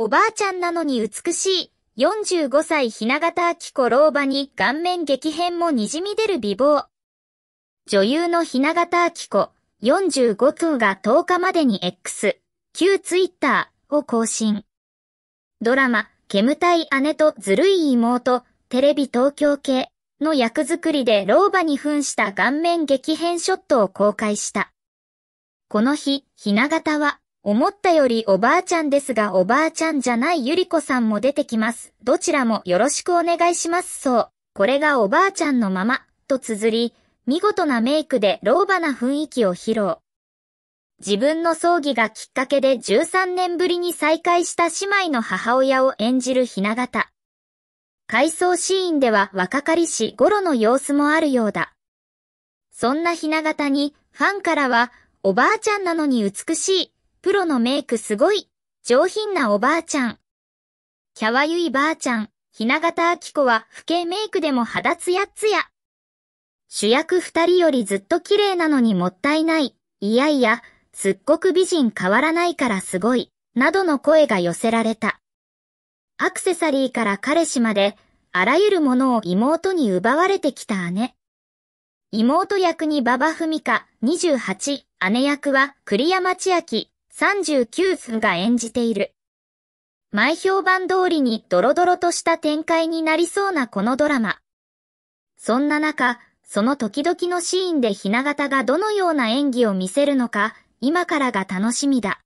おばあちゃんなのに美しい、45歳雛形き子老婆に顔面激変もにじみ出る美貌。女優の雛形き子、45頭が10日までに X、旧ツイッターを更新。ドラマ、煙たい姉とずるい妹、テレビ東京系の役作りで老婆に扮した顔面激変ショットを公開した。この日、雛形は、思ったよりおばあちゃんですがおばあちゃんじゃないゆりこさんも出てきます。どちらもよろしくお願いしますそう。これがおばあちゃんのまま、と綴り、見事なメイクで老婆な雰囲気を披露。自分の葬儀がきっかけで13年ぶりに再会した姉妹の母親を演じる雛形。回想シーンでは若かりし頃の様子もあるようだ。そんな雛形にファンからはおばあちゃんなのに美しいプロのメイクすごい。上品なおばあちゃん。キャワユイばあちゃん、ひた形きこは不景メイクでも肌ツヤツヤ。主役二人よりずっと綺麗なのにもったいない。いやいや、すっごく美人変わらないからすごい。などの声が寄せられた。アクセサリーから彼氏まで、あらゆるものを妹に奪われてきた姉。妹役にババフミカ、28、姉役は栗山千明、39分が演じている。前評判通りにドロドロとした展開になりそうなこのドラマ。そんな中、その時々のシーンで雛形がどのような演技を見せるのか、今からが楽しみだ。